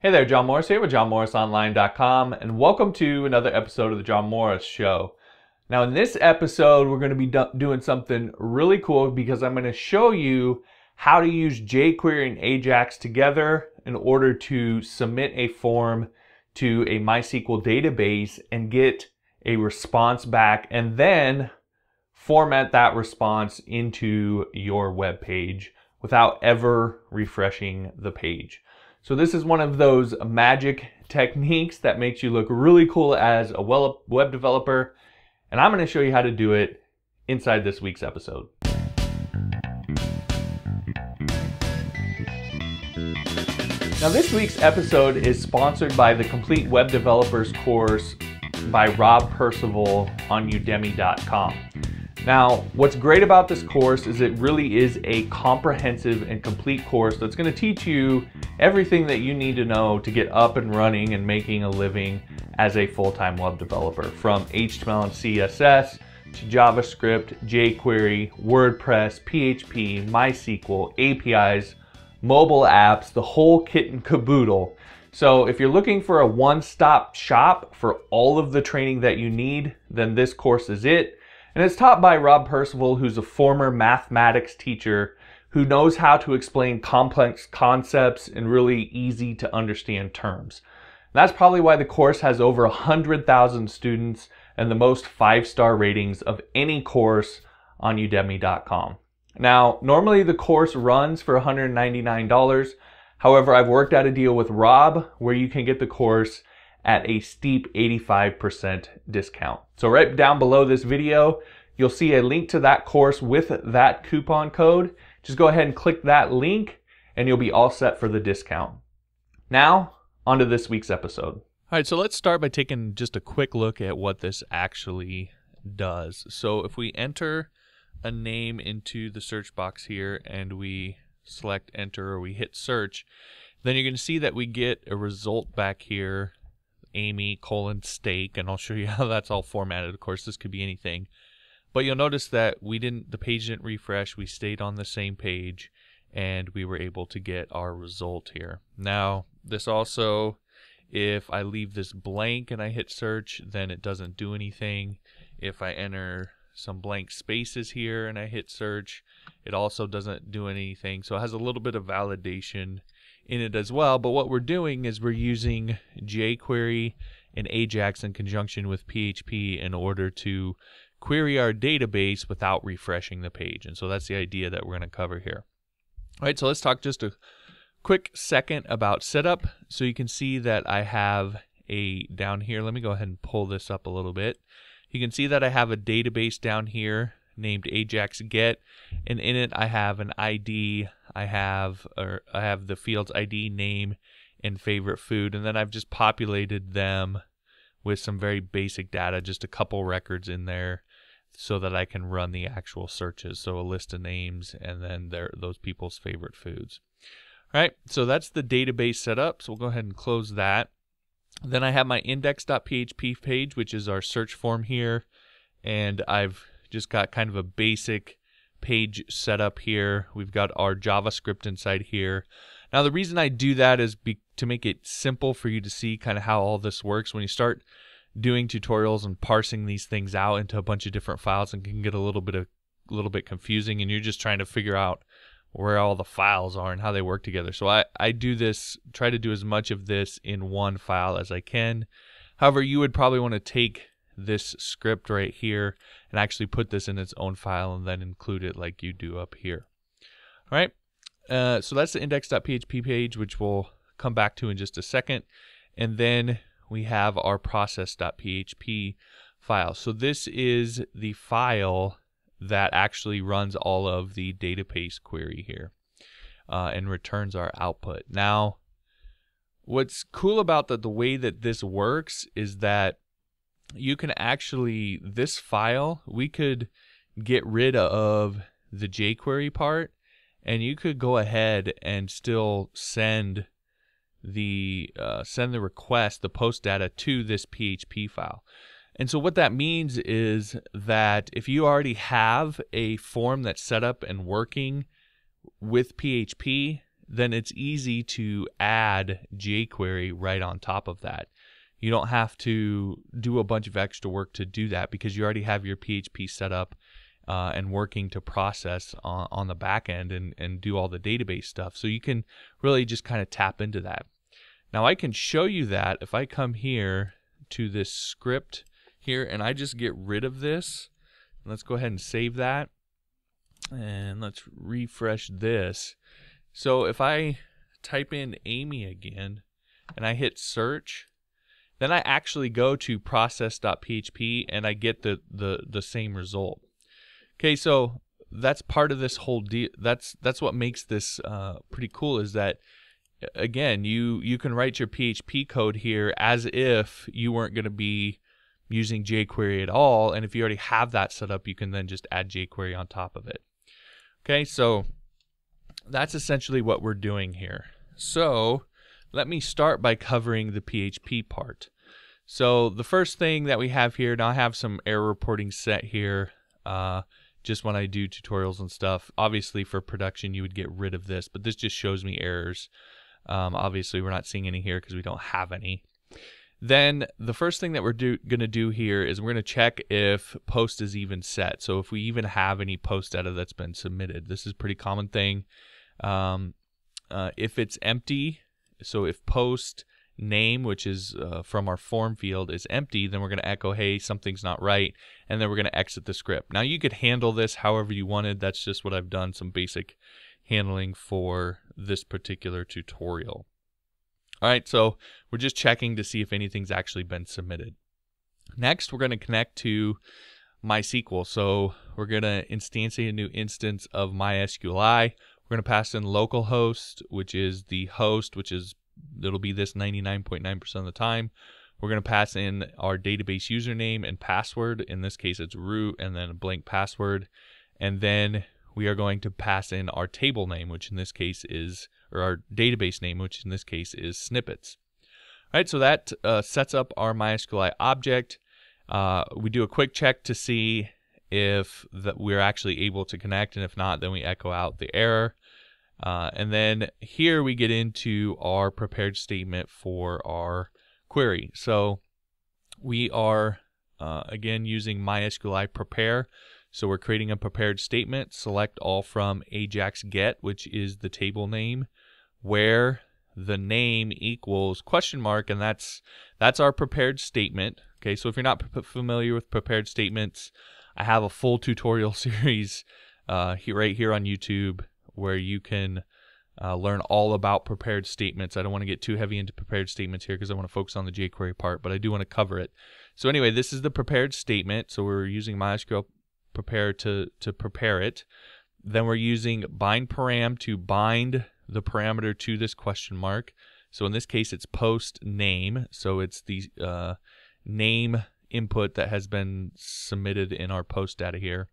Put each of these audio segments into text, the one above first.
Hey there, John Morris here with johnmorrisonline.com, and welcome to another episode of The John Morris Show. Now, in this episode, we're going to be do- doing something really cool because I'm going to show you how to use jQuery and Ajax together in order to submit a form to a MySQL database and get a response back, and then format that response into your web page without ever refreshing the page. So this is one of those magic techniques that makes you look really cool as a web developer. And I'm gonna show you how to do it inside this week's episode. Now this week's episode is sponsored by the Complete Web Developers course by Rob Percival on udemy.com. Now, what's great about this course is it really is a comprehensive and complete course that's gonna teach you everything that you need to know to get up and running and making a living as a full-time web developer from HTML and CSS to JavaScript, jQuery, WordPress, PHP, MySQL, APIs, mobile apps, the whole kit and caboodle. So if you're looking for a one-stop shop for all of the training that you need, then this course is it. And it's taught by Rob Percival, who's a former mathematics teacher who knows how to explain complex concepts in really easy to understand terms. And that's probably why the course has over 100,000 students and the most five-star ratings of any course on udemy.com. Now, normally the course runs for $199. However, I've worked out a deal with Rob where you can get the course at a steep 85% discount. So right down below this video, you'll see a link to that course with that coupon code. Just go ahead and click that link and you'll be all set for the discount. Now, onto this week's episode. All right, so let's start by taking just a quick look at what this actually does. So if we enter a name into the search box here and we select enter or we hit search, then you're going to see that we get a result back here, Amy colon steak, and I'll show you how that's all formatted. Of course, this could be anything. But you'll notice that we didn't, the page didn't refresh. We stayed on the same page and we were able to get our result here. Now, this also, if I leave this blank and I hit search, then it doesn't do anything. If I enter some blank spaces here and I hit search, it also doesn't do anything. So it has a little bit of validation in it as well. But what we're doing is we're using jQuery and Ajax in conjunction with PHP in order to query our database without refreshing the page. And so that's the idea that we're going to cover here. All right, so let's talk just a quick second about setup. So you can see that I have a down here. Let me go ahead and pull this up a little bit. You can see that I have a database down here named Ajax get and in it I have an ID, I have or I have the fields ID name and favorite food and then I've just populated them with some very basic data, just a couple records in there so that I can run the actual searches. So a list of names and then their, those people's favorite foods. All right, so that's the database setup. So we'll go ahead and close that. Then I have my index.php page, which is our search form here. And I've just got kind of a basic page setup here. We've got our JavaScript inside here. Now, the reason I do that is be, to make it simple for you to see kind of how all this works. When you start doing tutorials and parsing these things out into a bunch of different files and can get a little bit of a little bit confusing and you're just trying to figure out where all the files are and how they work together. So I, I do this, try to do as much of this in one file as I can. However, you would probably want to take this script right here and actually put this in its own file and then include it like you do up here. All right, uh, so that's the index.php page, which we'll come back to in just a second. And then we have our process.php file. So this is the file that actually runs all of the database query here uh, and returns our output. Now, what's cool about the, the way that this works is that you can actually, this file, we could get rid of the jQuery part and you could go ahead and still send the uh, send the request, the post data to this PHP file. And so what that means is that if you already have a form that's set up and working with PHP, then it's easy to add jQuery right on top of that. You don't have to do a bunch of extra work to do that because you already have your PHP set up uh, and working to process on, on the back end and, and do all the database stuff. So you can really just kind of tap into that. Now I can show you that if I come here to this script here and I just get rid of this. Let's go ahead and save that. And let's refresh this. So if I type in Amy again and I hit search, then I actually go to process.php and I get the, the, the same result. Okay, so that's part of this whole deal. That's, that's what makes this uh, pretty cool is that again, you you can write your PHP code here as if you weren't going to be using jQuery at all. And if you already have that set up, you can then just add jQuery on top of it. Okay, so that's essentially what we're doing here. So let me start by covering the PHP part. So the first thing that we have here, now I have some error reporting set here. Uh, just when I do tutorials and stuff, obviously for production, you would get rid of this, but this just shows me errors. Um, obviously, we're not seeing any here because we don't have any. Then the first thing that we're going to do here is we're going to check if post is even set. So if we even have any post data that's been submitted. This is pretty common thing. Um, uh, if it's empty, so if post name, which is uh, from our form field, is empty, then we're going to echo, hey, something's not right, and then we're going to exit the script. Now you could handle this however you wanted. That's just what I've done, some basic handling for this particular tutorial. All right, so we're just checking to see if anything's actually been submitted. Next, we're going to connect to MySQL. So we're going to instantiate a new instance of MySQLi. We're going to pass in localhost, which is the host, which is it'll be this 99.9% .9 of the time. We're going to pass in our database username and password. In this case, it's root and then a blank password. And then we are going to pass in our table name, which in this case is, or our database name, which in this case is snippets. All right, so that uh, sets up our MySQL object. Uh, we do a quick check to see if that we're actually able to connect, and if not, then we echo out the error. Uh, and then here we get into our prepared statement for our query. So we are, uh, again, using MySQL prepare. So we're creating a prepared statement, select all from Ajax get, which is the table name, where the name equals question mark, and that's that's our prepared statement. Okay, so if you're not familiar with prepared statements, I have a full tutorial series uh, right here on YouTube where you can uh, learn all about prepared statements. I don't want to get too heavy into prepared statements here because I want to focus on the jQuery part, but I do want to cover it. So anyway, this is the prepared statement. So we're using MySQL prepare to, to prepare it. Then we're using bind param to bind the parameter to this question mark. So in this case, it's post name. So it's the uh, name input that has been submitted in our post data here.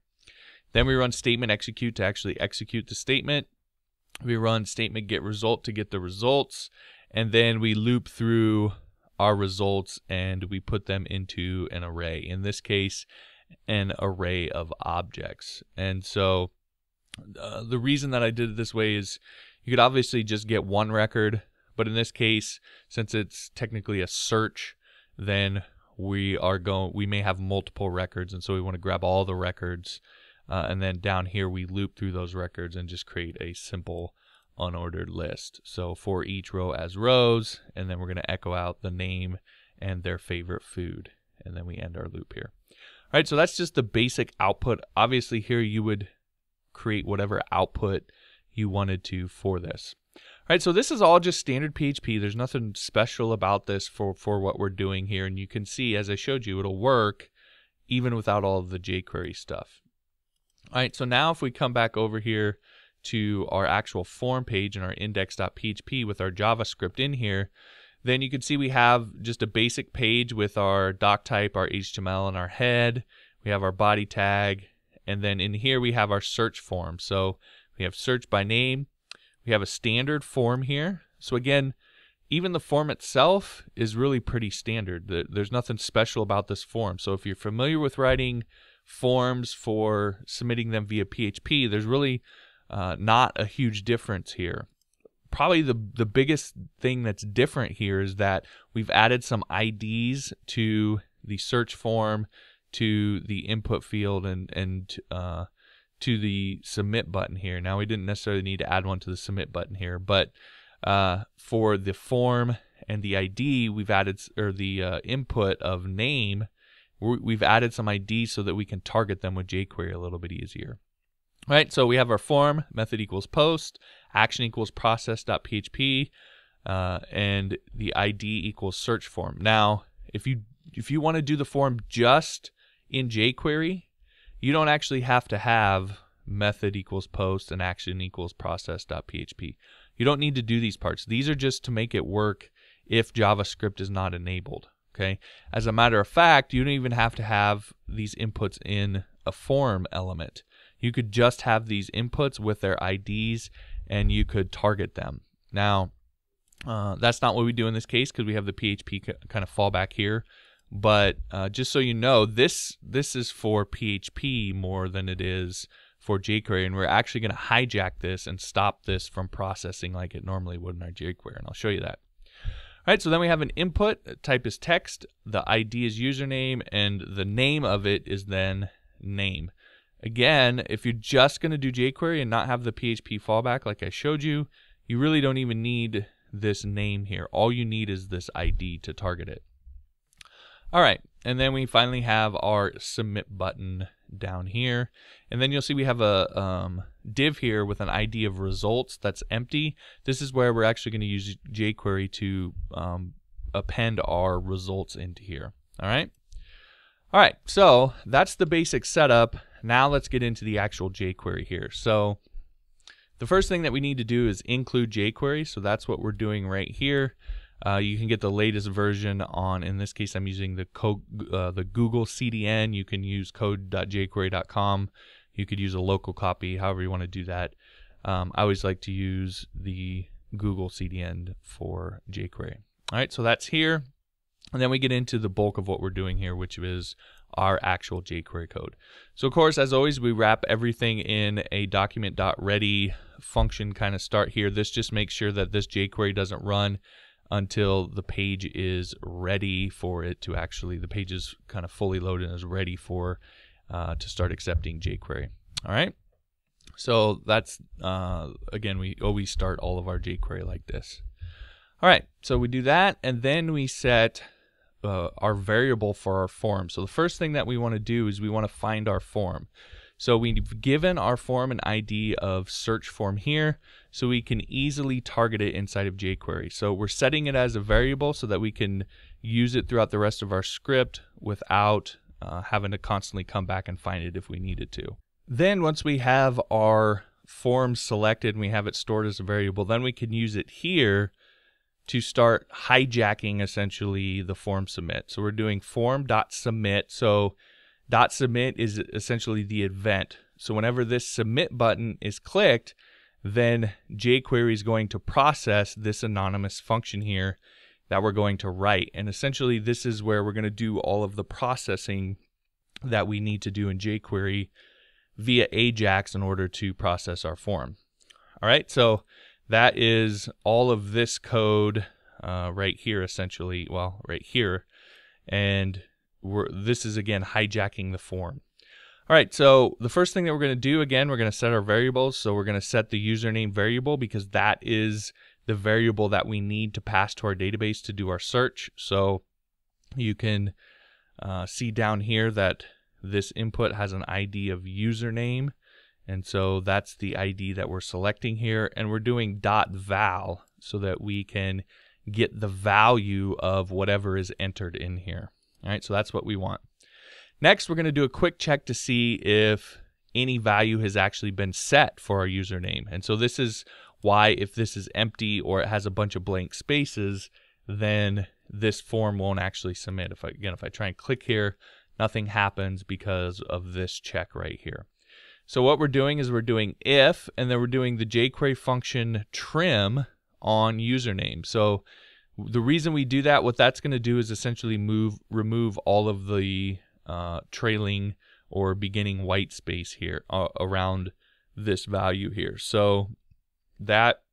Then we run statement execute to actually execute the statement. We run statement get result to get the results. And then we loop through our results and we put them into an array. In this case, an array of objects. And so uh, the reason that I did it this way is you could obviously just get one record, but in this case, since it's technically a search, then we are going we may have multiple records and so we want to grab all the records uh, and then down here we loop through those records and just create a simple unordered list so for each row as rows and then we're going to echo out the name and their favorite food and then we end our loop here right? So that's just the basic output. Obviously, here you would create whatever output you wanted to for this. All right, so this is all just standard PHP. There's nothing special about this for, for what we're doing here. And you can see, as I showed you, it'll work even without all of the jQuery stuff. All right, so now if we come back over here to our actual form page and our index.php with our JavaScript in here, then you can see we have just a basic page with our doc type, our HTML, and our head. We have our body tag. And then in here, we have our search form. So we have search by name. We have a standard form here. So again, even the form itself is really pretty standard. There's nothing special about this form. So if you're familiar with writing forms for submitting them via PHP, there's really uh, not a huge difference here probably the the biggest thing that's different here is that we've added some IDs to the search form, to the input field, and and uh, to the submit button here. Now we didn't necessarily need to add one to the submit button here, but uh, for the form and the ID, we've added or the uh, input of name, we've added some IDs so that we can target them with jQuery a little bit easier. All right, so we have our form method equals post action equals process.php, uh, and the ID equals search form. Now, if you if you want to do the form just in jQuery, you don't actually have to have method equals post and action equals process.php. You don't need to do these parts. These are just to make it work if JavaScript is not enabled. Okay. As a matter of fact, you don't even have to have these inputs in a form element. You could just have these inputs with their IDs and you could target them. Now, uh, that's not what we do in this case because we have the PHP kind of fallback here. But uh, just so you know, this this is for PHP more than it is for jQuery, and we're actually going to hijack this and stop this from processing like it normally would in our jQuery, and I'll show you that. All right, so then we have an input, type is text, the ID is username, and the name of it is then name. Again, if you're just going to do jQuery and not have the PHP fallback like I showed you, you really don't even need this name here. All you need is this ID to target it. All right, and then we finally have our submit button down here. And then you'll see we have a um, div here with an ID of results that's empty. This is where we're actually going to use jQuery to um, append our results into here. All right. All right, so that's the basic setup. Now let's get into the actual jQuery here. So the first thing that we need to do is include jQuery. So that's what we're doing right here. Uh, you can get the latest version on, in this case, I'm using the, uh, the Google CDN. You can use code.jquery.com. You could use a local copy, however you want to do that. Um, I always like to use the Google CDN for jQuery. All right, so that's here. And then we get into the bulk of what we're doing here, which is our actual jQuery code. So of course, as always, we wrap everything in a document.ready function kind of start here. This just makes sure that this jQuery doesn't run until the page is ready for it to actually, the page is kind of fully loaded and is ready for uh, to start accepting jQuery. All right. So that's, uh, again, we always start all of our jQuery like this. All right, so we do that, and then we set uh, our variable for our form. So the first thing that we want to do is we want to find our form. So we've given our form an ID of search form here so we can easily target it inside of jQuery. So we're setting it as a variable so that we can use it throughout the rest of our script without uh, having to constantly come back and find it if we needed to. Then once we have our form selected and we have it stored as a variable, then we can use it here to start hijacking essentially the form submit. So we're doing form dot submit. So dot submit is essentially the event. So whenever this submit button is clicked, then jQuery is going to process this anonymous function here that we're going to write. And essentially this is where we're going to do all of the processing that we need to do in jQuery via Ajax in order to process our form. All right, so that is all of this code uh, right here, essentially. Well, right here. And this is, again, hijacking the form. All right, so the first thing that we're going to do, again, we're going to set our variables. So we're going to set the username variable because that is the variable that we need to pass to our database to do our search. So you can uh, see down here that this input has an ID of username and so that's the ID that we're selecting here. And we're doing dot val so that we can get the value of whatever is entered in here. All right, so that's what we want. Next, we're going to do a quick check to see if any value has actually been set for our username. And so this is why if this is empty or it has a bunch of blank spaces, then this form won't actually submit. If I, again, if I try and click here, nothing happens because of this check right here. So what we're doing is we're doing if, and then we're doing the jQuery function trim on username. So the reason we do that, what that's going to do is essentially move remove all of the uh, trailing or beginning white space here uh, around this value here. So that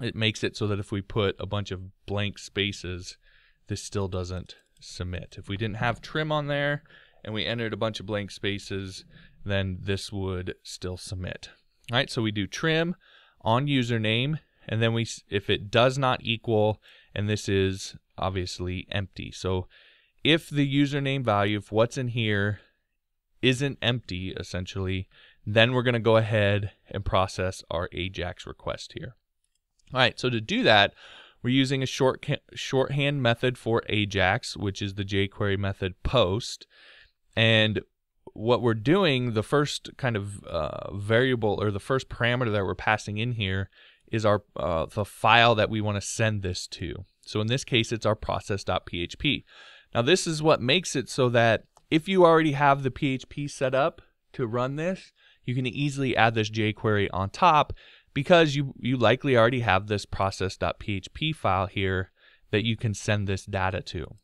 it makes it so that if we put a bunch of blank spaces, this still doesn't submit. If we didn't have trim on there and we entered a bunch of blank spaces, then this would still submit. All right, so we do trim on username, and then we if it does not equal, and this is obviously empty. So if the username value of what's in here isn't empty, essentially, then we're going to go ahead and process our AJAX request here. All right, so to do that, we're using a short shorthand method for AJAX, which is the jQuery method post. And what we're doing, the first kind of uh, variable or the first parameter that we're passing in here is our uh, the file that we want to send this to. So in this case, it's our process.php. Now this is what makes it so that if you already have the PHP set up to run this, you can easily add this jQuery on top because you, you likely already have this process.php file here that you can send this data to.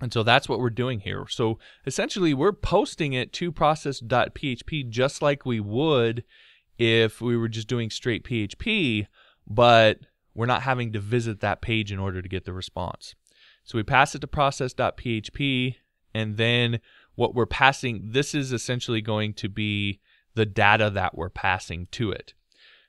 And so that's what we're doing here. So essentially, we're posting it to process.php just like we would if we were just doing straight PHP, but we're not having to visit that page in order to get the response. So we pass it to process.php, and then what we're passing, this is essentially going to be the data that we're passing to it.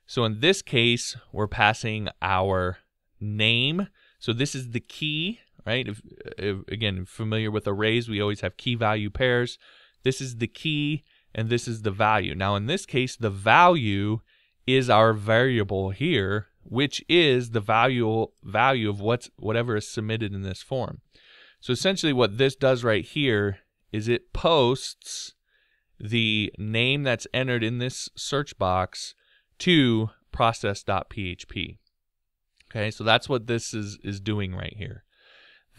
So in this case, we're passing our name. So this is the key right? If, if, again, familiar with arrays, we always have key value pairs. This is the key and this is the value. Now in this case, the value is our variable here, which is the value value of what's whatever is submitted in this form. So essentially what this does right here is it posts the name that's entered in this search box to process.php. Okay, so that's what this is, is doing right here.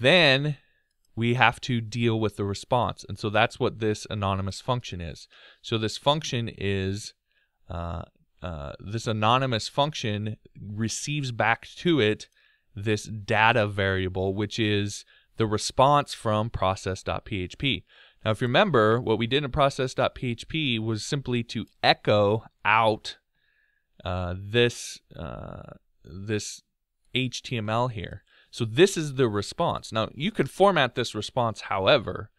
Then we have to deal with the response. And so that's what this anonymous function is. So this function is, uh, uh, this anonymous function receives back to it this data variable, which is the response from process.php. Now, if you remember, what we did in process.php was simply to echo out uh, this, uh, this HTML here. So this is the response. Now you could format this response however,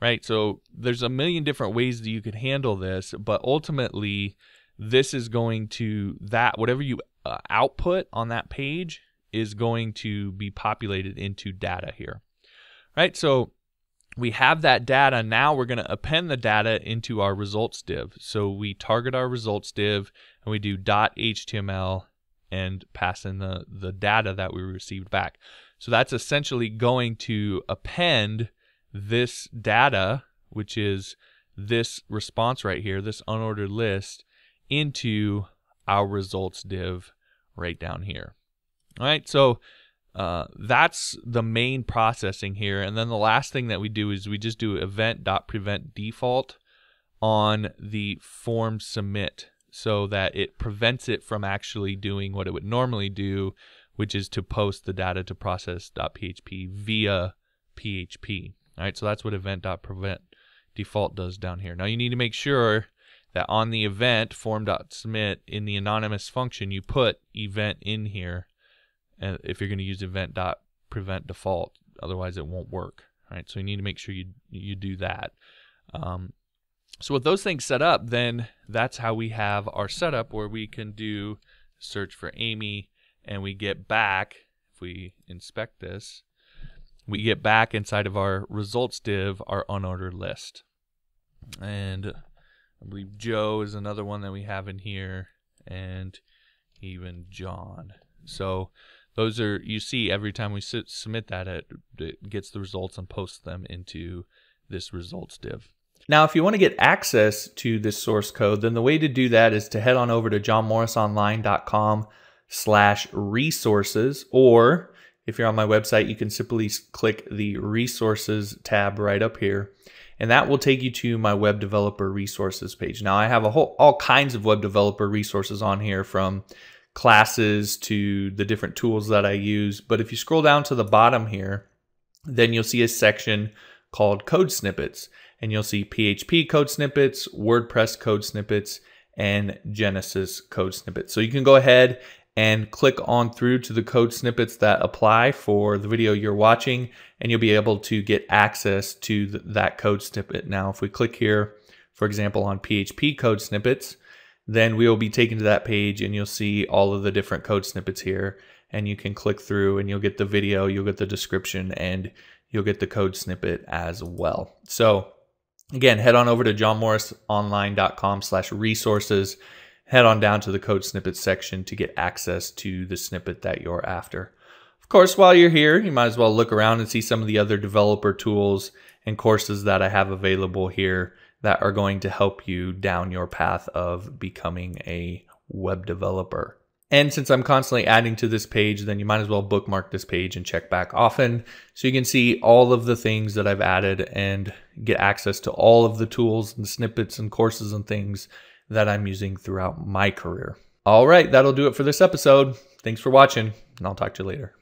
right? So there's a million different ways that you could handle this, but ultimately this is going to that whatever you uh, output on that page is going to be populated into data here. Right? So we have that data. Now we're going to append the data into our results div. So we target our results div and we do .html and pass in the, the data that we received back. So that's essentially going to append this data, which is this response right here, this unordered list, into our results div right down here. All right, so uh, that's the main processing here. And then the last thing that we do is we just do prevent default on the form submit so that it prevents it from actually doing what it would normally do, which is to post the data to process.php via PHP. All right, so that's what event.prevent default does down here. Now you need to make sure that on the event form.submit in the anonymous function, you put event in here and uh, if you're going to use event.prevent default, otherwise it won't work. All right, so you need to make sure you, you do that. Um, so with those things set up, then that's how we have our setup where we can do search for Amy and we get back, if we inspect this, we get back inside of our results div, our unordered list. And I believe Joe is another one that we have in here and even John. So those are, you see every time we submit that, it, it gets the results and posts them into this results div. Now, if you want to get access to this source code, then the way to do that is to head on over to johnmorrisonline.com slash resources, or if you're on my website, you can simply click the resources tab right up here, and that will take you to my web developer resources page. Now, I have a whole all kinds of web developer resources on here from classes to the different tools that I use, but if you scroll down to the bottom here, then you'll see a section called code snippets and you'll see PHP code snippets, WordPress code snippets, and Genesis code snippets. So you can go ahead and click on through to the code snippets that apply for the video you're watching, and you'll be able to get access to th that code snippet. Now, if we click here, for example, on PHP code snippets, then we will be taken to that page and you'll see all of the different code snippets here and you can click through and you'll get the video, you'll get the description and you'll get the code snippet as well. So Again, head on over to johnmorrisonline.com slash resources. Head on down to the code snippet section to get access to the snippet that you're after. Of course, while you're here, you might as well look around and see some of the other developer tools and courses that I have available here that are going to help you down your path of becoming a web developer. And since I'm constantly adding to this page, then you might as well bookmark this page and check back often. So you can see all of the things that I've added and get access to all of the tools and snippets and courses and things that I'm using throughout my career. All right, that'll do it for this episode. Thanks for watching, and I'll talk to you later.